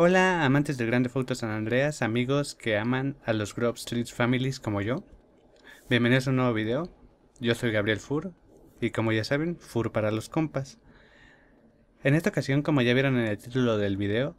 Hola, amantes del Grande Foto San Andreas, amigos que aman a los Grove Street Families como yo. Bienvenidos a un nuevo video. Yo soy Gabriel Fur, y como ya saben, Fur para los compas. En esta ocasión, como ya vieron en el título del video,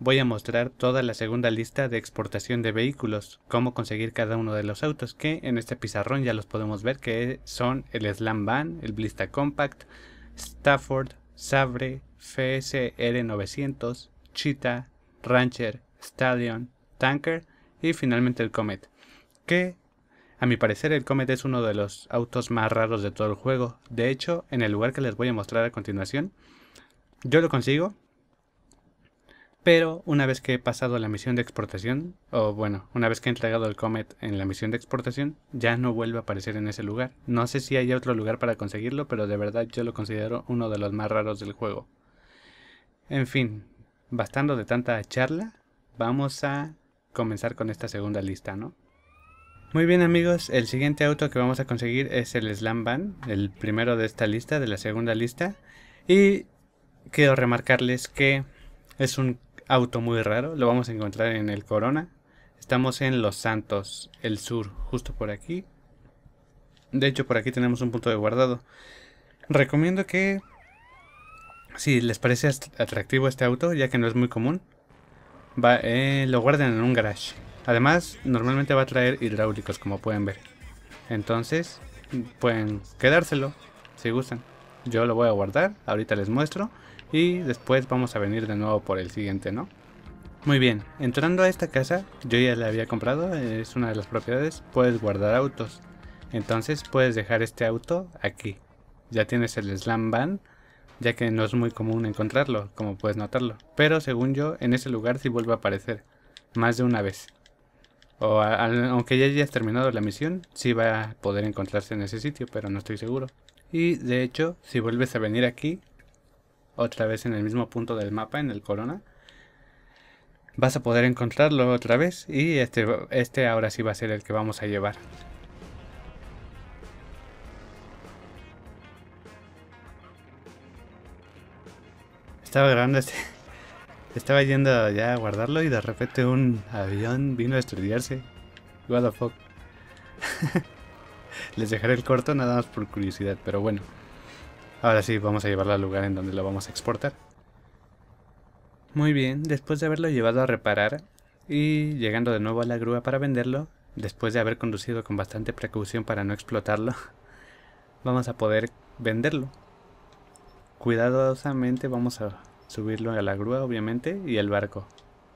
voy a mostrar toda la segunda lista de exportación de vehículos, cómo conseguir cada uno de los autos, que en este pizarrón ya los podemos ver que son el Slam Van, el Blista Compact, Stafford, Sabre, FSR900, Cheetah, Rancher, Stallion, Tanker y finalmente el Comet, que a mi parecer el Comet es uno de los autos más raros de todo el juego. De hecho, en el lugar que les voy a mostrar a continuación, yo lo consigo. Pero una vez que he pasado la misión de exportación, o bueno, una vez que he entregado el Comet en la misión de exportación, ya no vuelve a aparecer en ese lugar. No sé si hay otro lugar para conseguirlo, pero de verdad yo lo considero uno de los más raros del juego. En fin, bastando de tanta charla, vamos a comenzar con esta segunda lista, ¿no? Muy bien amigos, el siguiente auto que vamos a conseguir es el Slam Van, el primero de esta lista, de la segunda lista. Y quiero remarcarles que es un auto muy raro, lo vamos a encontrar en el Corona. Estamos en Los Santos, el sur, justo por aquí. De hecho por aquí tenemos un punto de guardado. Recomiendo que si les parece atractivo este auto, ya que no es muy común, eh, lo guardan en un garage. Además, normalmente va a traer hidráulicos, como pueden ver. Entonces, pueden quedárselo, si gustan. Yo lo voy a guardar, ahorita les muestro. Y después vamos a venir de nuevo por el siguiente, ¿no? Muy bien, entrando a esta casa, yo ya la había comprado, es una de las propiedades, puedes guardar autos. Entonces puedes dejar este auto aquí. Ya tienes el slam van ya que no es muy común encontrarlo, como puedes notarlo, pero según yo, en ese lugar sí vuelve a aparecer, más de una vez. O aunque ya hayas terminado la misión, sí va a poder encontrarse en ese sitio, pero no estoy seguro. Y de hecho, si vuelves a venir aquí, otra vez en el mismo punto del mapa, en el corona, vas a poder encontrarlo otra vez y este, este ahora sí va a ser el que vamos a llevar. Estaba grabando este... Estaba yendo ya a guardarlo y de repente un avión vino a estrellarse. What the fuck. Les dejaré el corto nada más por curiosidad, pero bueno. Ahora sí, vamos a llevarlo al lugar en donde lo vamos a exportar. Muy bien, después de haberlo llevado a reparar y llegando de nuevo a la grúa para venderlo, después de haber conducido con bastante precaución para no explotarlo, vamos a poder venderlo. Cuidadosamente vamos a subirlo a la grúa, obviamente, y el barco.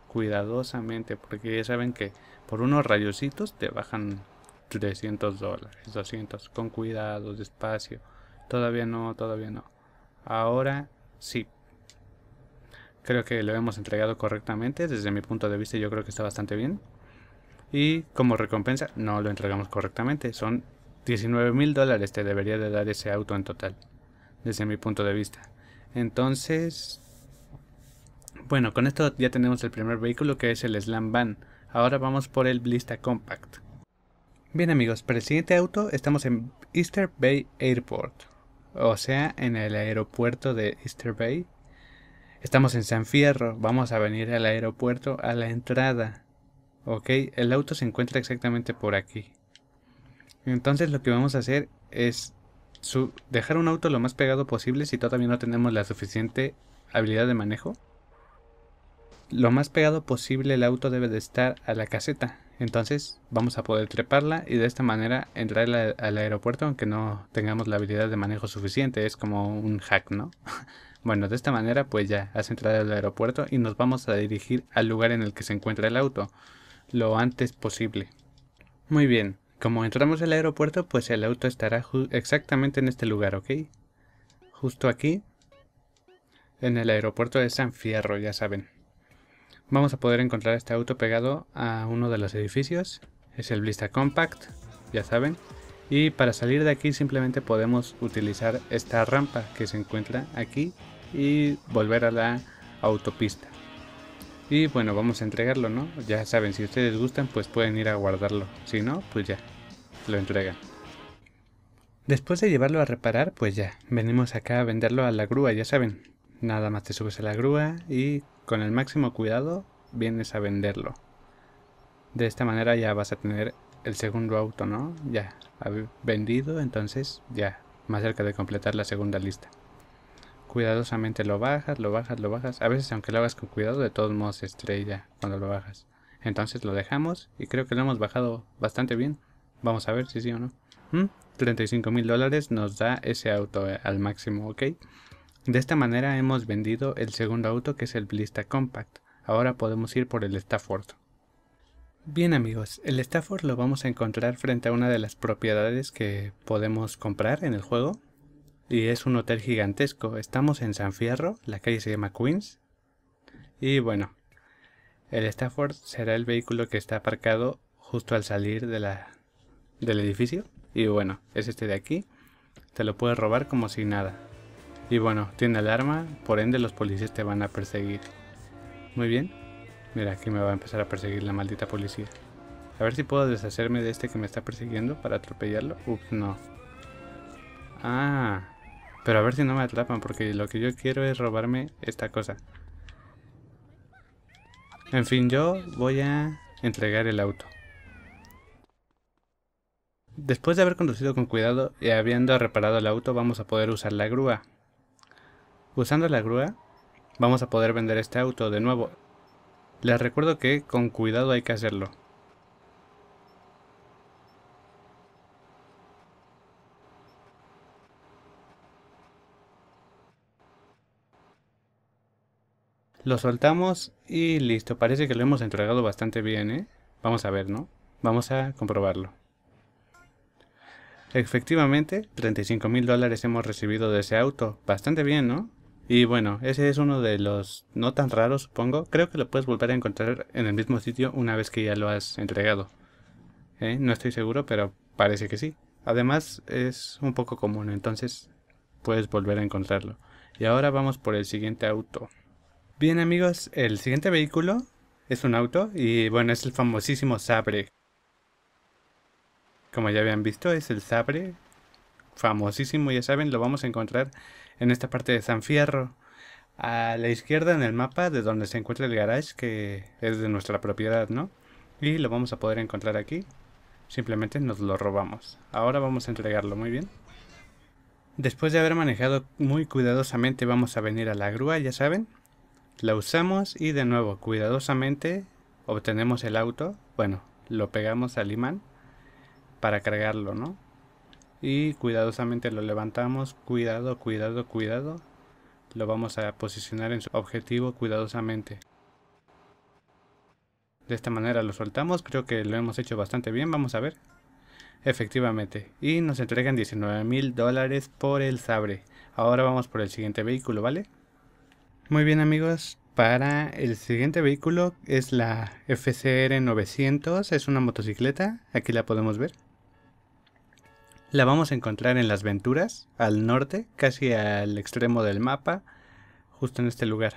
Cuidadosamente, porque ya saben que por unos rayositos te bajan 300 dólares, 200. Con cuidado, despacio. Todavía no, todavía no. Ahora sí. Creo que lo hemos entregado correctamente. Desde mi punto de vista yo creo que está bastante bien. Y como recompensa no lo entregamos correctamente. Son 19 mil dólares te debería de dar ese auto en total desde mi punto de vista. Entonces, bueno, con esto ya tenemos el primer vehículo que es el Slam Van. Ahora vamos por el Blista Compact. Bien amigos, para el siguiente auto estamos en Easter Bay Airport, o sea, en el aeropuerto de Easter Bay. Estamos en San Fierro, vamos a venir al aeropuerto a la entrada. Ok, el auto se encuentra exactamente por aquí. Entonces lo que vamos a hacer es dejar un auto lo más pegado posible si todavía no tenemos la suficiente habilidad de manejo. Lo más pegado posible el auto debe de estar a la caseta. Entonces vamos a poder treparla y de esta manera entrar al aeropuerto aunque no tengamos la habilidad de manejo suficiente. Es como un hack, ¿no? bueno, de esta manera pues ya has entrado al aeropuerto y nos vamos a dirigir al lugar en el que se encuentra el auto lo antes posible. Muy bien, como entramos al aeropuerto, pues el auto estará exactamente en este lugar, ¿ok? Justo aquí. En el aeropuerto de San Fierro, ya saben. Vamos a poder encontrar este auto pegado a uno de los edificios. Es el Blista Compact, ya saben. Y para salir de aquí simplemente podemos utilizar esta rampa que se encuentra aquí y volver a la autopista. Y bueno, vamos a entregarlo, ¿no? Ya saben, si ustedes gustan, pues pueden ir a guardarlo. Si no, pues ya, lo entregan. Después de llevarlo a reparar, pues ya, venimos acá a venderlo a la grúa, ya saben. Nada más te subes a la grúa y con el máximo cuidado vienes a venderlo. De esta manera ya vas a tener el segundo auto, ¿no? Ya, vendido, entonces ya, más cerca de completar la segunda lista. Cuidadosamente lo bajas, lo bajas, lo bajas. A veces aunque lo hagas con cuidado, de todos modos estrella cuando lo bajas. Entonces lo dejamos y creo que lo hemos bajado bastante bien. Vamos a ver si sí o no. 35.000 mm, 35 mil dólares nos da ese auto eh, al máximo, ¿ok? De esta manera hemos vendido el segundo auto que es el Blista Compact. Ahora podemos ir por el Stafford. Bien amigos, el Stafford lo vamos a encontrar frente a una de las propiedades que podemos comprar en el juego. Y es un hotel gigantesco. Estamos en San Fierro, la calle se llama Queens. Y bueno, el Stafford será el vehículo que está aparcado justo al salir de la, del edificio. Y bueno, es este de aquí. Te lo puedes robar como si nada. Y bueno, tiene alarma, por ende los policías te van a perseguir. Muy bien. Mira, aquí me va a empezar a perseguir la maldita policía. A ver si puedo deshacerme de este que me está persiguiendo para atropellarlo. Ups, no. Ah, pero a ver si no me atrapan porque lo que yo quiero es robarme esta cosa. En fin, yo voy a entregar el auto. Después de haber conducido con cuidado y habiendo reparado el auto, vamos a poder usar la grúa. Usando la grúa, vamos a poder vender este auto de nuevo. Les recuerdo que con cuidado hay que hacerlo. Lo soltamos y listo, parece que lo hemos entregado bastante bien, ¿eh? Vamos a ver, ¿no? Vamos a comprobarlo. Efectivamente, 35 mil dólares hemos recibido de ese auto. Bastante bien, ¿no? Y bueno, ese es uno de los no tan raros, supongo. Creo que lo puedes volver a encontrar en el mismo sitio una vez que ya lo has entregado. ¿Eh? No estoy seguro, pero parece que sí. Además, es un poco común, entonces puedes volver a encontrarlo. Y ahora vamos por el siguiente auto. Bien amigos, el siguiente vehículo es un auto y bueno, es el famosísimo Sabre. Como ya habían visto, es el sabre. Famosísimo, ya saben, lo vamos a encontrar en esta parte de San Fierro. A la izquierda en el mapa de donde se encuentra el garage, que es de nuestra propiedad, ¿no? Y lo vamos a poder encontrar aquí. Simplemente nos lo robamos. Ahora vamos a entregarlo, muy bien. Después de haber manejado muy cuidadosamente vamos a venir a la grúa, ya saben. La usamos y de nuevo cuidadosamente obtenemos el auto. Bueno, lo pegamos al imán para cargarlo, ¿no? Y cuidadosamente lo levantamos, cuidado, cuidado, cuidado. Lo vamos a posicionar en su objetivo cuidadosamente. De esta manera lo soltamos, creo que lo hemos hecho bastante bien, vamos a ver. Efectivamente, y nos entregan 19 mil dólares por el sabre. Ahora vamos por el siguiente vehículo, ¿vale? Muy bien amigos, para el siguiente vehículo es la FCR 900, es una motocicleta, aquí la podemos ver. La vamos a encontrar en las Venturas, al norte, casi al extremo del mapa, justo en este lugar.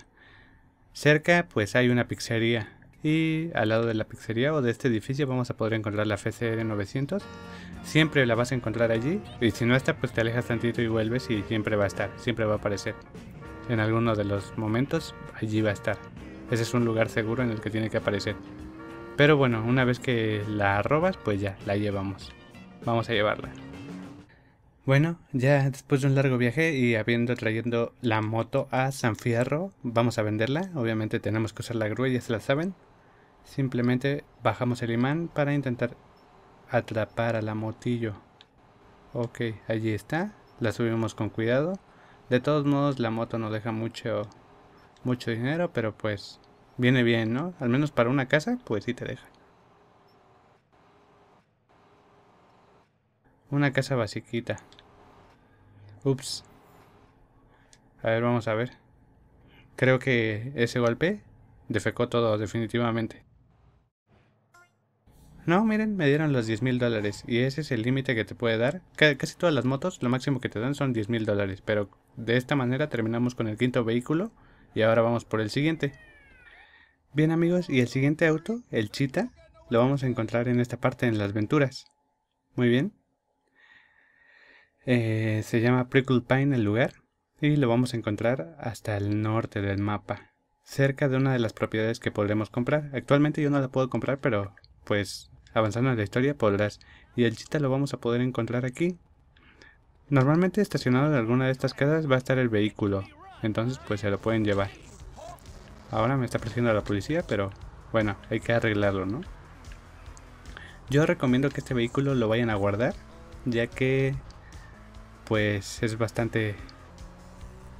Cerca pues hay una pizzería y al lado de la pizzería o de este edificio vamos a poder encontrar la FCR 900. Siempre la vas a encontrar allí y si no está pues te alejas tantito y vuelves y siempre va a estar, siempre va a aparecer. En alguno de los momentos allí va a estar. Ese es un lugar seguro en el que tiene que aparecer. Pero bueno, una vez que la robas pues ya, la llevamos. Vamos a llevarla. Bueno, ya después de un largo viaje y habiendo traído la moto a San Fierro, vamos a venderla. Obviamente tenemos que usar la grúa, ya se la saben. Simplemente bajamos el imán para intentar atrapar a la motillo. Ok, allí está. La subimos con cuidado. De todos modos, la moto no deja mucho, mucho dinero, pero pues viene bien, ¿no? Al menos para una casa, pues sí te deja. Una casa basiquita. Ups. A ver, vamos a ver. Creo que ese golpe defecó todo, definitivamente. No, miren, me dieron los 10 mil dólares. Y ese es el límite que te puede dar. Casi todas las motos, lo máximo que te dan son 10 mil dólares. Pero de esta manera terminamos con el quinto vehículo. Y ahora vamos por el siguiente. Bien amigos, y el siguiente auto, el Cheetah, lo vamos a encontrar en esta parte en las aventuras. Muy bien. Eh, se llama Prickle Pine el lugar y lo vamos a encontrar hasta el norte del mapa, cerca de una de las propiedades que podremos comprar. Actualmente yo no la puedo comprar, pero pues avanzando en la historia podrás. Y el chita lo vamos a poder encontrar aquí. Normalmente estacionado en alguna de estas casas va a estar el vehículo, entonces pues se lo pueden llevar. Ahora me está presionando la policía, pero bueno, hay que arreglarlo, ¿no? Yo recomiendo que este vehículo lo vayan a guardar, ya que pues es bastante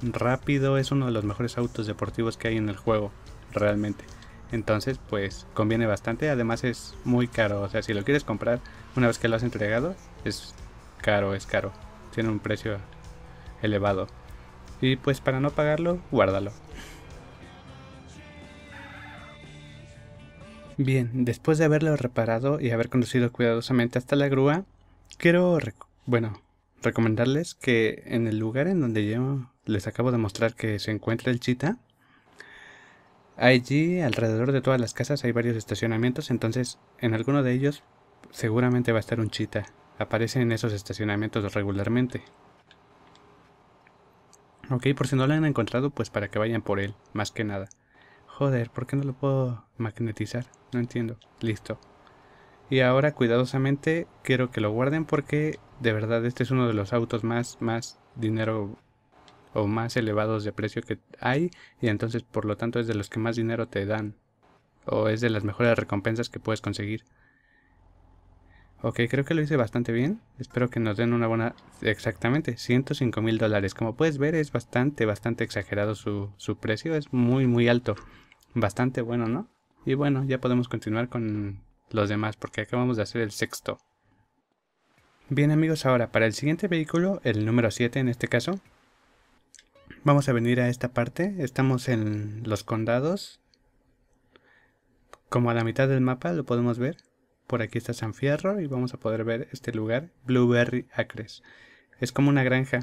rápido, es uno de los mejores autos deportivos que hay en el juego, realmente. Entonces, pues conviene bastante, además es muy caro, o sea, si lo quieres comprar una vez que lo has entregado, es caro, es caro, tiene un precio elevado. Y pues para no pagarlo, guárdalo. Bien, después de haberlo reparado y haber conducido cuidadosamente hasta la grúa, quiero... Bueno, recomendarles que en el lugar en donde yo les acabo de mostrar que se encuentra el chita, allí alrededor de todas las casas hay varios estacionamientos, entonces en alguno de ellos seguramente va a estar un chita. Aparece en esos estacionamientos regularmente. Ok, por si no lo han encontrado, pues para que vayan por él, más que nada. Joder, ¿por qué no lo puedo magnetizar? No entiendo. Listo. Y ahora cuidadosamente quiero que lo guarden porque de verdad este es uno de los autos más, más dinero o más elevados de precio que hay y entonces por lo tanto es de los que más dinero te dan o es de las mejores recompensas que puedes conseguir. Ok, creo que lo hice bastante bien. Espero que nos den una buena... Exactamente, 105 mil dólares. Como puedes ver es bastante, bastante exagerado su, su precio. Es muy, muy alto. Bastante bueno, ¿no? Y bueno, ya podemos continuar con los demás porque acabamos de hacer el sexto. Bien amigos, ahora para el siguiente vehículo, el número 7 en este caso, vamos a venir a esta parte, estamos en los condados, como a la mitad del mapa lo podemos ver, por aquí está San Fierro y vamos a poder ver este lugar, Blueberry Acres, es como una granja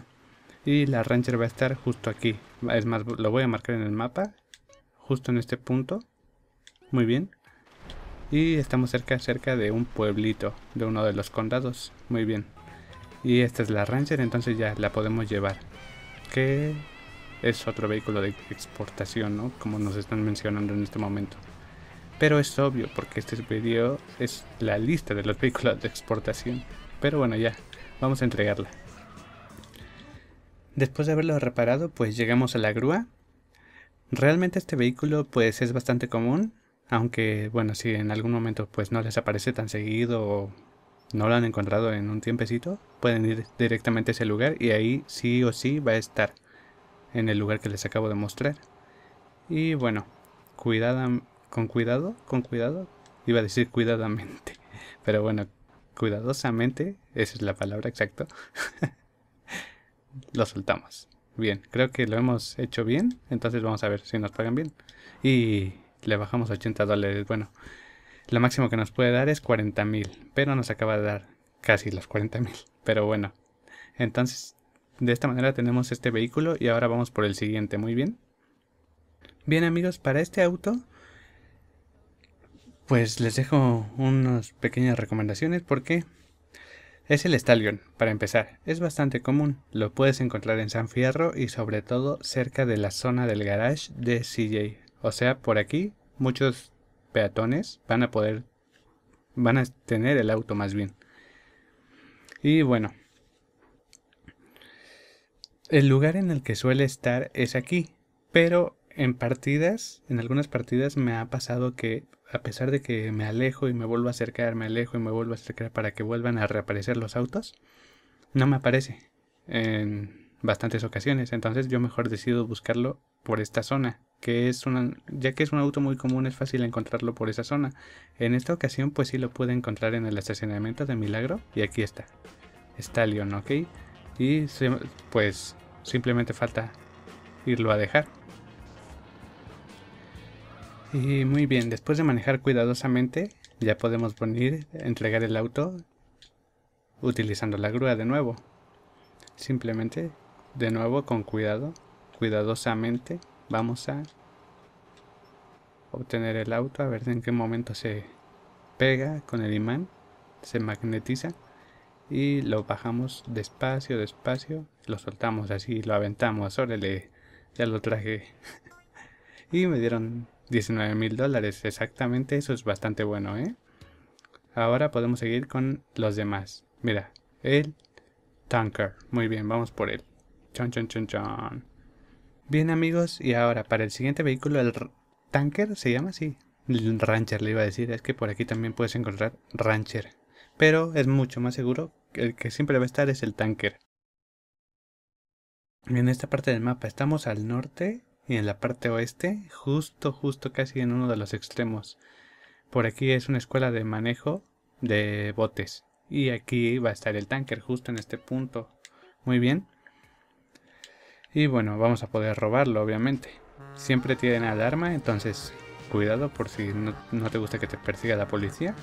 y la Rancher va a estar justo aquí, es más, lo voy a marcar en el mapa, justo en este punto, muy bien, y estamos cerca, cerca de un pueblito, de uno de los condados. Muy bien. Y esta es la rancher entonces ya la podemos llevar. Que es otro vehículo de exportación, ¿no? Como nos están mencionando en este momento. Pero es obvio, porque este video es la lista de los vehículos de exportación. Pero bueno, ya, vamos a entregarla. Después de haberlo reparado, pues llegamos a la grúa. Realmente este vehículo pues es bastante común, aunque, bueno, si en algún momento pues no les aparece tan seguido o no lo han encontrado en un tiempecito, pueden ir directamente a ese lugar y ahí sí o sí va a estar en el lugar que les acabo de mostrar. Y bueno, cuidada, con cuidado, con cuidado, iba a decir cuidadamente, pero bueno, cuidadosamente, esa es la palabra exacta, lo soltamos. Bien, creo que lo hemos hecho bien, entonces vamos a ver si nos pagan bien. Y le bajamos 80 dólares. Bueno, lo máximo que nos puede dar es 40 mil, pero nos acaba de dar casi los 40 mil. Pero bueno, entonces de esta manera tenemos este vehículo y ahora vamos por el siguiente, muy bien. Bien amigos, para este auto pues les dejo unas pequeñas recomendaciones porque es el Stallion, para empezar. Es bastante común, lo puedes encontrar en San Fierro y sobre todo cerca de la zona del garage de CJ. O sea, por aquí muchos peatones van a poder, van a tener el auto más bien. Y bueno, el lugar en el que suele estar es aquí, pero en partidas, en algunas partidas me ha pasado que a pesar de que me alejo y me vuelvo a acercar, me alejo y me vuelvo a acercar para que vuelvan a reaparecer los autos, no me aparece en bastantes ocasiones. Entonces yo mejor decido buscarlo por esta zona, que es una, ya que es un auto muy común es fácil encontrarlo por esa zona. En esta ocasión pues sí lo pude encontrar en el estacionamiento de Milagro y aquí está. Está Leon, ¿ok? Y pues simplemente falta irlo a dejar. Y muy bien, después de manejar cuidadosamente ya podemos venir, entregar el auto utilizando la grúa de nuevo. Simplemente, de nuevo con cuidado, cuidadosamente Vamos a obtener el auto, a ver en qué momento se pega con el imán, se magnetiza y lo bajamos despacio, despacio, lo soltamos así, lo aventamos, órale, ya lo traje. y me dieron 19 mil dólares, exactamente, eso es bastante bueno, ¿eh? Ahora podemos seguir con los demás. Mira, el tanker, muy bien, vamos por él. Chon, chon, chon, chon. Bien amigos, y ahora para el siguiente vehículo, el tanker se llama así. Rancher le iba a decir, es que por aquí también puedes encontrar Rancher. Pero es mucho más seguro, el que siempre va a estar es el tanker. En esta parte del mapa estamos al norte y en la parte oeste, justo, justo casi en uno de los extremos. Por aquí es una escuela de manejo de botes. Y aquí va a estar el tanker, justo en este punto. Muy bien. Y bueno, vamos a poder robarlo, obviamente. Siempre tienen alarma, entonces cuidado por si no, te gusta que te persiga la policía.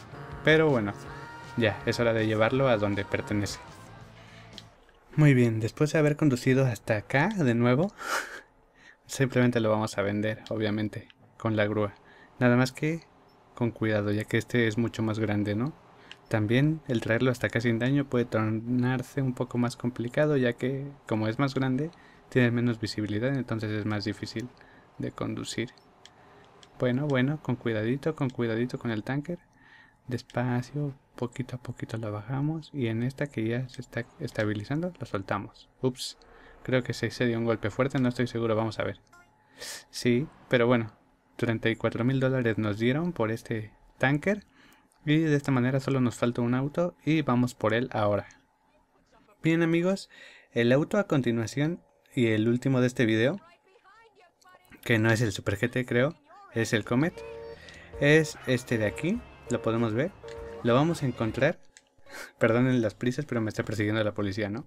Pero bueno, ya, es hora de llevarlo a donde pertenece. Muy bien, después de haber conducido hasta acá de nuevo, simplemente lo vamos a vender, obviamente, con la grúa. Nada más que con cuidado, ya que este es mucho más grande, ¿no? También el traerlo hasta acá sin daño puede tornarse un poco más complicado, ya que como es más grande, tiene menos visibilidad, entonces es más difícil de conducir. Bueno, bueno, con cuidadito, con cuidadito con el tanker. Despacio, poquito a poquito lo bajamos y en esta que ya se está estabilizando, lo soltamos. Ups, creo que se, dio un golpe fuerte, no estoy seguro, vamos a ver. Sí, pero bueno, 34 mil dólares nos dieron por este tanker y de esta manera solo nos falta un auto y vamos por él ahora. Bien amigos, el auto a continuación y el último de este video, que no es el Super GT creo, es el Comet, es este de aquí, lo podemos ver, lo vamos a encontrar, perdonen las prisas pero me está persiguiendo la policía, ¿no?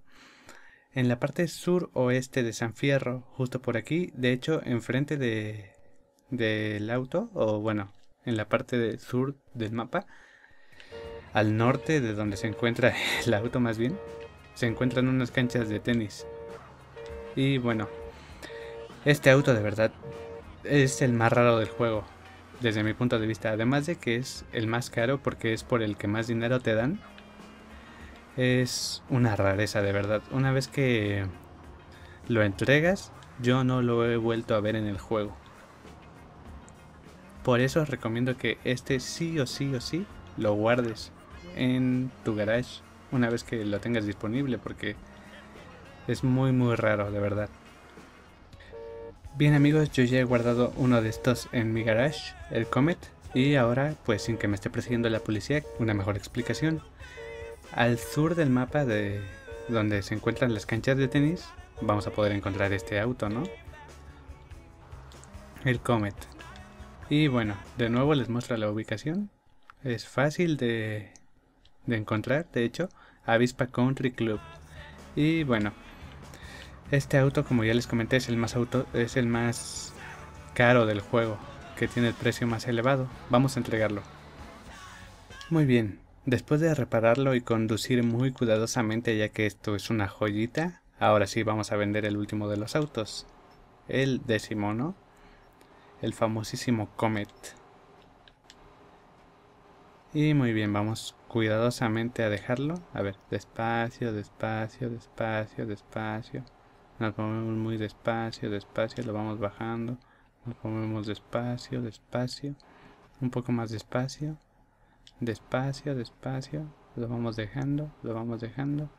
En la parte sur oeste de San Fierro, justo por aquí, de hecho enfrente de del auto, o bueno, en la parte sur del mapa, al norte de donde se encuentra el auto más bien, se encuentran unas canchas de tenis. Y bueno, este auto de verdad es el más raro del juego, desde mi punto de vista. Además de que es el más caro porque es por el que más dinero te dan. Es una rareza de verdad. Una vez que lo entregas, yo no lo he vuelto a ver en el juego. Por eso os recomiendo que este sí o sí o sí lo guardes en tu garage una vez que lo tengas disponible porque es muy muy raro, de verdad. Bien amigos, yo ya he guardado uno de estos en mi garage, el Comet, y ahora, pues sin que me esté persiguiendo la policía, una mejor explicación. Al sur del mapa de donde se encuentran las canchas de tenis, vamos a poder encontrar este auto, ¿no? El Comet. Y bueno, de nuevo les muestro la ubicación. Es fácil de, de encontrar, de hecho, Avispa Country Club. Y bueno, este auto, como ya les comenté, es el más auto, es el más caro del juego, que tiene el precio más elevado. Vamos a entregarlo. Muy bien, después de repararlo y conducir muy cuidadosamente ya que esto es una joyita, ahora sí vamos a vender el último de los autos. El décimo, El famosísimo Comet. Y muy bien, vamos cuidadosamente a dejarlo. A ver, despacio, despacio, despacio, despacio. Nos movemos muy despacio, despacio, lo vamos bajando. Nos comemos despacio, despacio. Un poco más despacio. Despacio, despacio. Lo vamos dejando, lo vamos dejando.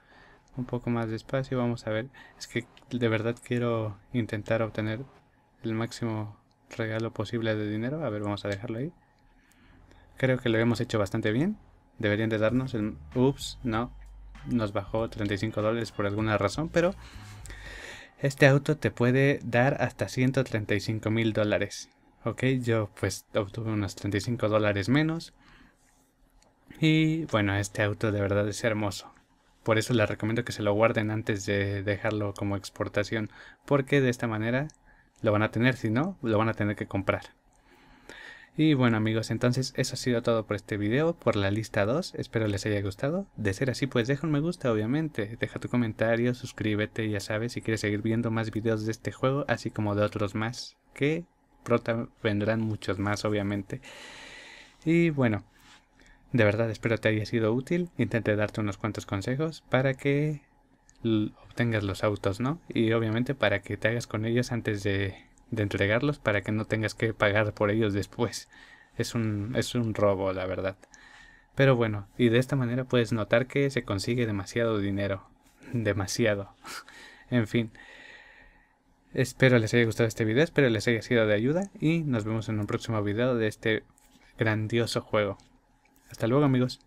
Un poco más despacio, vamos a ver. Es que de verdad quiero intentar obtener el máximo regalo posible de dinero. A ver, vamos a dejarlo ahí. Creo que lo hemos hecho bastante bien. Deberían de darnos el... Ups, no. Nos bajó 35 dólares por alguna razón, pero este auto te puede dar hasta 135 mil dólares. Ok, yo pues obtuve unos 35 dólares menos. Y bueno, este auto de verdad es hermoso. Por eso les recomiendo que se lo guarden antes de dejarlo como exportación. Porque de esta manera lo van a tener, si no, lo van a tener que comprar. Y bueno amigos, entonces eso ha sido todo por este video, por la lista 2, espero les haya gustado. De ser así pues deja un me gusta obviamente, deja tu comentario, suscríbete, ya sabes, si quieres seguir viendo más videos de este juego, así como de otros más, que pronto vendrán muchos más obviamente. Y bueno, de verdad espero te haya sido útil, intenté darte unos cuantos consejos para que obtengas los autos, ¿no? Y obviamente para que te hagas con ellos antes de de entregarlos para que no tengas que pagar por ellos después. Es un, es un robo, la verdad. Pero bueno, y de esta manera puedes notar que se consigue demasiado dinero. Demasiado. en fin. Espero les haya gustado este video, espero les haya sido de ayuda y nos vemos en un próximo video de este grandioso juego. Hasta luego amigos.